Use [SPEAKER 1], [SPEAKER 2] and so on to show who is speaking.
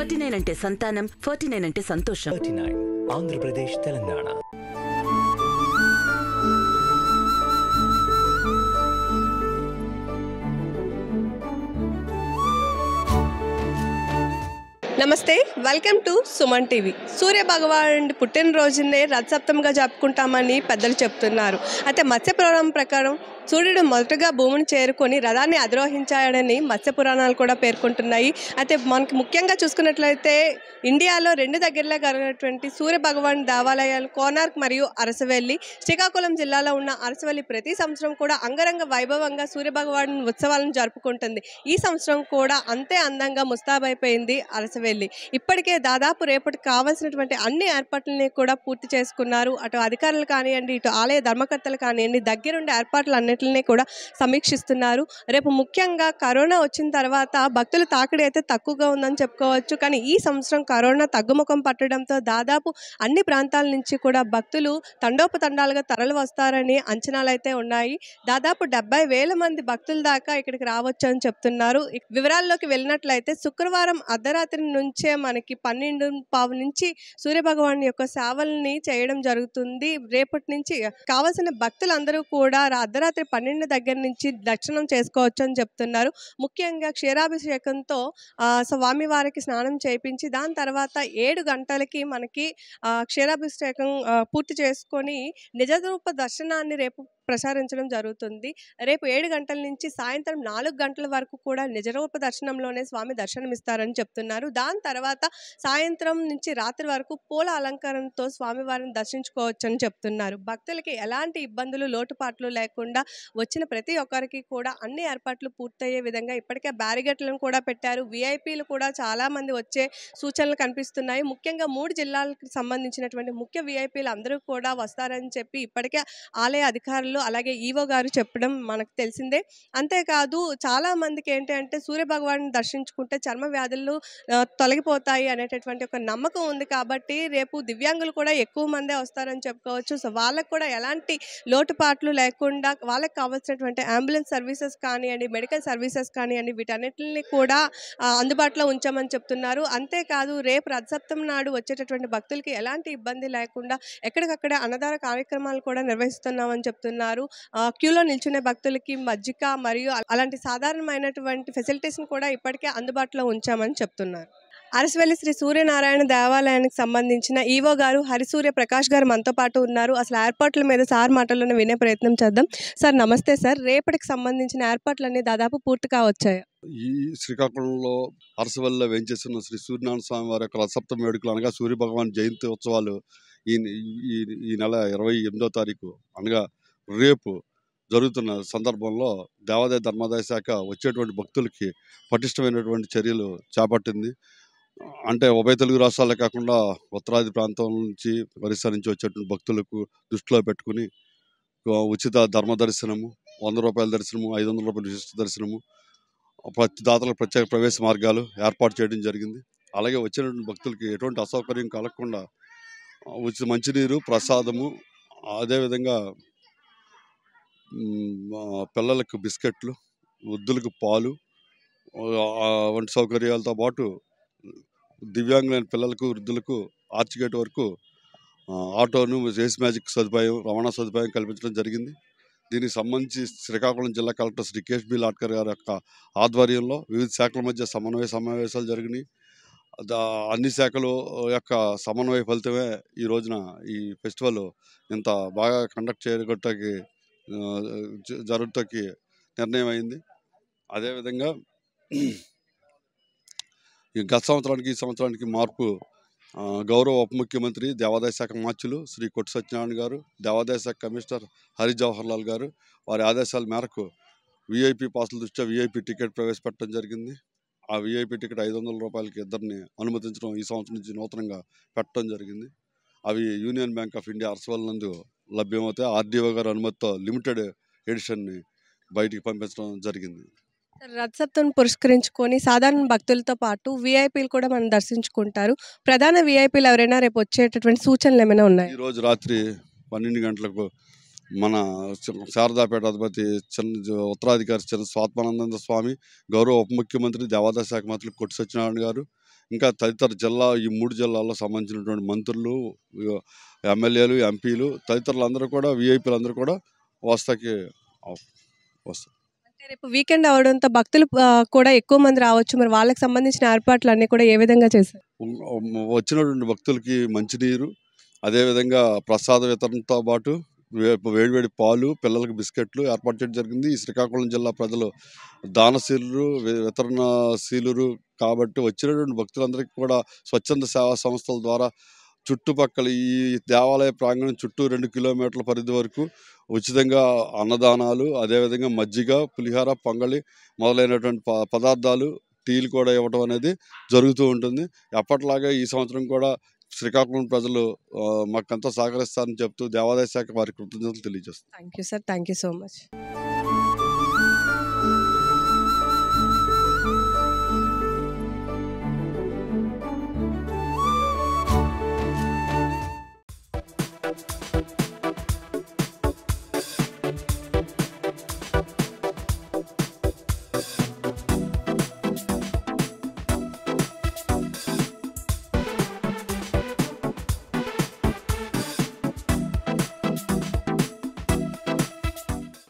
[SPEAKER 1] forty nine అంటే సంతానం forty nine అంటే సంతోషం ఆంధ్రప్రదేశ్ తెలంగాణ నమస్తే welcome to Suman TV Surya భగవానుడి పుట్టినరోజునే రథసప్తమిగా జరుపుకుంటామని పెద్దలు చెప్తున్నారు అయితే మత్స్య పురాణం ప్రకారం సూర్యుడు మొదటగా భూమిని చేరుకొని రథాన్ని అధిరోహించాడని మత్స్య పురాణాలు కూడా పేర్కొంటున్నాయి అయితే మనకి ముఖ్యంగా చూసుకున్నట్లయితే ఇండియాలో రెండు దగ్గరలో కలిగినటువంటి సూర్య భగవాన్ దేవాలయాలు కోనార్క్ మరియు అరసవెల్లి శ్రీకాకుళం జిల్లాలో ఉన్న అరసవెల్లి ప్రతి సంవత్సరం కూడా అంగరంగ వైభవంగా సూర్య భగవాన్ ఉత్సవాలను జరుపుకుంటుంది ఈ సంవత్సరం కూడా అంతే అందంగా ముస్తాబైపోయింది అరసవెల్లి ఇప్పటికే దాదాపు రేపటి కావాల్సినటువంటి అన్ని ఏర్పాట్లని కూడా పూర్తి చేసుకున్నారు అటు అధికారులు కానివ్వండి ఇటు ఆలయ ధర్మకర్తలు కానివ్వండి దగ్గర దగ్గరుండి ఏర్పాట్లు అన్నింటినీ కూడా సమీక్షిస్తున్నారు రేపు ముఖ్యంగా కరోనా వచ్చిన తర్వాత భక్తుల తాకిడి అయితే తక్కువగా ఉందని చెప్పుకోవచ్చు కానీ ఈ సంవత్సరం కరోనా తగ్గుముఖం పట్టడంతో దాదాపు అన్ని ప్రాంతాల నుంచి కూడా భక్తులు తండోపతండాలుగా తరలి వస్తారని అంచనాలు అయితే ఉన్నాయి దాదాపు డెబ్బై వేల మంది భక్తుల దాకా ఇక్కడికి రావచ్చు అని చెప్తున్నారు వివరాల్లోకి వెళ్ళినట్లయితే శుక్రవారం అర్ధరాత్రి నుంచే మనకి పన్నెండు పావు నుంచి సూర్యభగవాన్ యొక్క సేవల్ని చేయడం జరుగుతుంది రేపటి నుంచి కావలసిన భక్తులందరూ అందరూ కూడా అర్ధరాత్రి పన్నెండు దగ్గర నుంచి దర్శనం చేసుకోవచ్చు అని చెప్తున్నారు ముఖ్యంగా క్షీరాభిషేకంతో స్వామి వారికి స్నానం చేయించి దాని తర్వాత ఏడు గంటలకి మనకి క్షీరాభిషేకం పూర్తి చేసుకొని నిజరూప దర్శనాన్ని రేపు ప్రసారించడం జరుగుతుంది రేపు ఏడు గంటల నుంచి సాయంత్రం నాలుగు గంటల వరకు కూడా నిజరూప దర్శనంలోనే స్వామి దర్శనమిస్తారని చెప్తున్నారు దాని తర్వాత సాయంత్రం నుంచి రాత్రి వరకు పూల అలంకరణతో స్వామివారిని దర్శించుకోవచ్చని చెప్తున్నారు భక్తులకి ఎలాంటి ఇబ్బందులు లోటుపాట్లు లేకుండా వచ్చిన ప్రతి ఒక్కరికి కూడా అన్ని ఏర్పాట్లు పూర్తయ్యే విధంగా ఇప్పటికే బ్యారిగేట్లను కూడా పెట్టారు విఐపీలు కూడా చాలామంది వచ్చే సూచనలు కనిపిస్తున్నాయి ముఖ్యంగా మూడు జిల్లాలకు సంబంధించినటువంటి ముఖ్య విఐపీలు అందరూ కూడా వస్తారని చెప్పి ఇప్పటికే ఆలయ అధికారులు చెప్పారు అలాగే ఈవో గారు చెప్పడం మనకు తెలిసిందే అంతేకాదు చాలా మందికి ఏంటంటే సూర్య భగవాన్ని దర్శించుకుంటే చర్మ వ్యాధులు తొలగిపోతాయి అనేటటువంటి ఒక నమ్మకం ఉంది కాబట్టి రేపు దివ్యాంగులు కూడా ఎక్కువ మందే వస్తారని చెప్పుకోవచ్చు సో వాళ్ళకు కూడా ఎలాంటి లోటుపాట్లు లేకుండా వాళ్ళకి కావాల్సినటువంటి అంబులెన్స్ సర్వీసెస్ కానివ్వండి మెడికల్ సర్వీసెస్ కానివ్వండి వీటన్నిటిని కూడా అందుబాటులో ఉంచామని చెప్తున్నారు అంతేకాదు రేపు రథసప్తం నాడు వచ్చేటటువంటి భక్తులకి ఎలాంటి ఇబ్బంది లేకుండా ఎక్కడికక్కడ అన్నదాన కార్యక్రమాలు కూడా నిర్వహిస్తున్నామని చెప్తున్నారు ఉన్నారు క్యూలో నిల్చునే భక్తులకి మజ్జిక మరియు అలాంటి సాధారణమైనటువంటి ఫెసిలిటీస్ని కూడా ఇప్పటికే అందుబాటులో ఉంచామని చెప్తున్నారు అరసవల్లి శ్రీ సూర్యనారాయణ దేవాలయానికి సంబంధించిన ఈవో గారు హరిసూర్య ప్రకాష్ గారు మనతో పాటు ఉన్నారు అసలు ఏర్పాట్ల మీద సార్ మాటలను వినే ప్రయత్నం చేద్దాం సార్ నమస్తే సార్ రేపటికి సంబంధించిన ఏర్పాట్లన్నీ దాదాపు పూర్తిగా వచ్చాయి
[SPEAKER 2] ఈ శ్రీకాకుళంలో అరసవల్లిలో వేయించేస్తున్న శ్రీ సూర్యనారాయణ స్వామి వారి యొక్క రథసప్తమి వేడుకలు అనగా సూర్య భగవాన్ జయంతి ఉత్సవాలు ఈ ఈ నెల ఇరవై ఎనిమిదో తారీఖు అనగా రేపు జరుగుతున్న సందర్భంలో దేవాదాయ ధర్మాదాయ శాఖ వచ్చేటువంటి భక్తులకి పటిష్టమైనటువంటి చర్యలు చేపట్టింది అంటే ఉభయ తెలుగు రాష్ట్రాలే కాకుండా ఉత్తరాది ప్రాంతం నుంచి ఒరిస్సా నుంచి వచ్చేటువంటి భక్తులకు దృష్టిలో పెట్టుకుని ఉచిత ధర్మ దర్శనము వంద రూపాయల దర్శనము ఐదు వందల రూపాయల విశిష్ట దర్శనము ప్రతి దాతలకు ప్రత్యేక ప్రవేశ మార్గాలు ఏర్పాటు చేయడం జరిగింది అలాగే వచ్చినటువంటి భక్తులకి ఎటువంటి అసౌకర్యం కలగకుండా ఉచిత మంచినీరు ప్రసాదము అదేవిధంగా పిల్లలకు బిస్కెట్లు వృద్ధులకు పాలు వంటి సౌకర్యాలతో పాటు దివ్యాంగులైన పిల్లలకు వృద్ధులకు ఆర్చిగేట్ వరకు ఆటోను జేస్ మ్యాజిక్ సదుపాయం రవాణా సదుపాయం కల్పించడం జరిగింది దీనికి సంబంధించి శ్రీకాకుళం జిల్లా collector Shrikesh B Lathkar గారి యొక్క ఆధ్వర్యంలో వివిధ శాఖల మధ్య సమన్వయ సమావేశాలు జరిగినాయి అన్ని శాఖల యొక్క సమన్వయ ఫలితమే ఈ రోజున ఈ ఫెస్టివల్ ఇంత బాగా కండక్ట్ చేయగట్టకి జరుగుటకి నిర్ణయం అయింది అదేవిధంగా గత సంవత్సరానికి ఈ సంవత్సరానికి మార్పు గౌరవ ఉప ముఖ్యమంత్రి దేవాదాయ శాఖ మార్చులు శ్రీ కొట్టు సత్యనారాయణ గారు దేవాదాయ శాఖ కమిషనర్ హరి లాల్ గారు వారి ఆదేశాల మేరకు విఐపి పాసుల దృష్ట్యా విఐపి టికెట్ ప్రవేశపెట్టడం జరిగింది ఆ విఐపి టికెట్ ఐదు వందల రూపాయలకి ఇద్దరిని అనుమతించడం ఈ సంవత్సరం నుంచి నూతనంగా పెట్టడం జరిగింది అవి Union Bank of India Arasavalli నందు లభ్యమవుతాయి ఆర్డీఓ గారు అనుమతితో లిమిటెడ్ ఎడిషన్ని బయటికి పంపించడం జరిగింది
[SPEAKER 1] రథసప్తమిని పురస్కరించుకొని సాధారణ భక్తులతో పాటు విఐపీలు కూడా మనం దర్శించుకుంటారు ప్రధాన విఐపీలు ఎవరైనా రేపు వచ్చేటటువంటి సూచనలు ఏమైనా ఉన్నాయి
[SPEAKER 2] ఈరోజు రాత్రి పన్నెండు గంటలకు మన శారదాపేట అధిపతి చిన్న ఉత్తరాధికారి చిన్న స్వాత్మానంద స్వామి గౌరవ ఉప ముఖ్యమంత్రి దేవాదాయ శాఖ మంత్రి కొట్టి సత్యనారాయణ గారు ఇంకా తదితర జిల్లా ఈ మూడు జిల్లాల్లో సంబంధించినటువంటి మంత్రులు ఎమ్మెల్యేలు ఎంపీలు తదితరులందరూ కూడా విఐపీలు అందరూ కూడా వస్తాకి వస్తారు
[SPEAKER 1] రేపు వీకెండ్ అవడంతో భక్తులు కూడా ఎక్కువ మంది రావచ్చు మరి వాళ్ళకి సంబంధించిన ఏర్పాట్లు అన్నీ కూడా ఏ విధంగా చేశారు
[SPEAKER 2] వచ్చినటువంటి భక్తులకి మంచినీరు అదేవిధంగా ప్రసాద వితరణతో పాటు వేడివేడి పాలు పిల్లలకు బిస్కెట్లు ఏర్పాటు చేయడం జరిగింది ఈ శ్రీకాకుళం జిల్లా ప్రజలు దానశీలు వితరణశీలు కాబట్టి వచ్చినటువంటి భక్తులందరికీ కూడా స్వచ్ఛంద సేవా సంస్థల ద్వారా చుట్టుపక్కల ఈ దేవాలయ ప్రాంగణం చుట్టూ రెండు కిలోమీటర్ల పరిధి వరకు ఉచితంగా అన్నదానాలు అదేవిధంగా మజ్జిగ పులిహార పొంగలి మొదలైనటువంటి పదార్థాలు టీలు కూడా ఇవ్వడం అనేది జరుగుతూ ఉంటుంది ఎప్పట్లాగే ఈ సంవత్సరం కూడా శ్రీకాకుళం ప్రజలు మాకంతా సహకరిస్తారని చెప్తూ దేవాదాయ శాఖ వారి కృతజ్ఞతలు తెలియజేస్తారు
[SPEAKER 1] thank you sir thank you so much